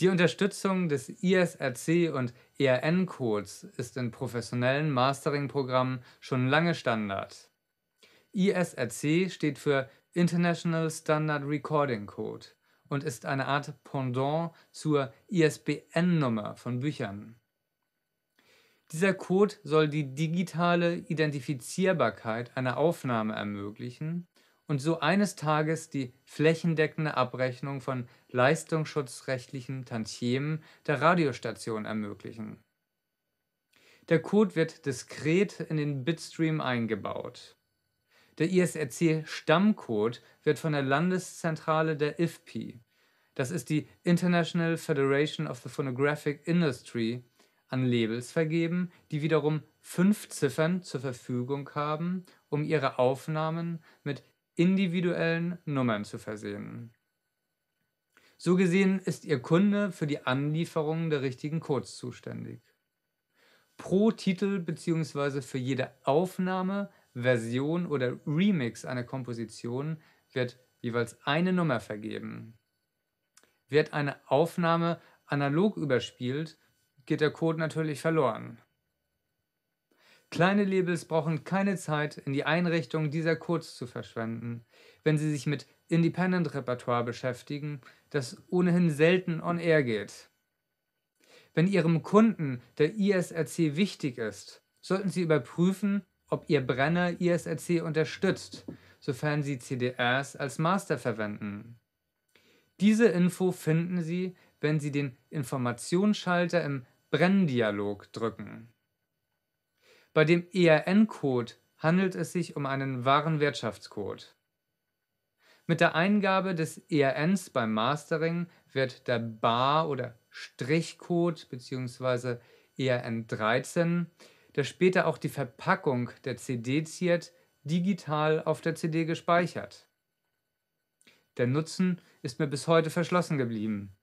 Die Unterstützung des ISRC und ERN-Codes ist in professionellen Mastering-Programmen schon lange Standard. ISRC steht für International Standard Recording Code und ist eine Art Pendant zur ISBN-Nummer von Büchern. Dieser Code soll die digitale Identifizierbarkeit einer Aufnahme ermöglichen und so eines Tages die flächendeckende Abrechnung von leistungsschutzrechtlichen Tantiemen der Radiostation ermöglichen. Der Code wird diskret in den Bitstream eingebaut. Der ISRC-Stammcode wird von der Landeszentrale der IFPI, das ist die International Federation of the Phonographic Industry, an Labels vergeben, die wiederum fünf Ziffern zur Verfügung haben, um ihre Aufnahmen mit individuellen Nummern zu versehen. So gesehen ist Ihr Kunde für die Anlieferung der richtigen Codes zuständig. Pro Titel bzw. für jede Aufnahme, Version oder Remix einer Komposition wird jeweils eine Nummer vergeben. Wird eine Aufnahme analog überspielt, geht der Code natürlich verloren. Kleine Labels brauchen keine Zeit, in die Einrichtung dieser Codes zu verschwenden, wenn sie sich mit Independent-Repertoire beschäftigen, das ohnehin selten on air geht. Wenn Ihrem Kunden der ISRC wichtig ist, sollten Sie überprüfen, ob Ihr Brenner ISRC unterstützt, sofern Sie CDRs als Master verwenden. Diese Info finden Sie, wenn Sie den Informationsschalter im Brenndialog drücken. Bei dem ERN-Code handelt es sich um einen wahren Wirtschaftscode. Mit der Eingabe des ERNs beim Mastering wird der Bar- oder Strichcode bzw. ERN13, der später auch die Verpackung der CD ziert, digital auf der CD gespeichert. Der Nutzen ist mir bis heute verschlossen geblieben.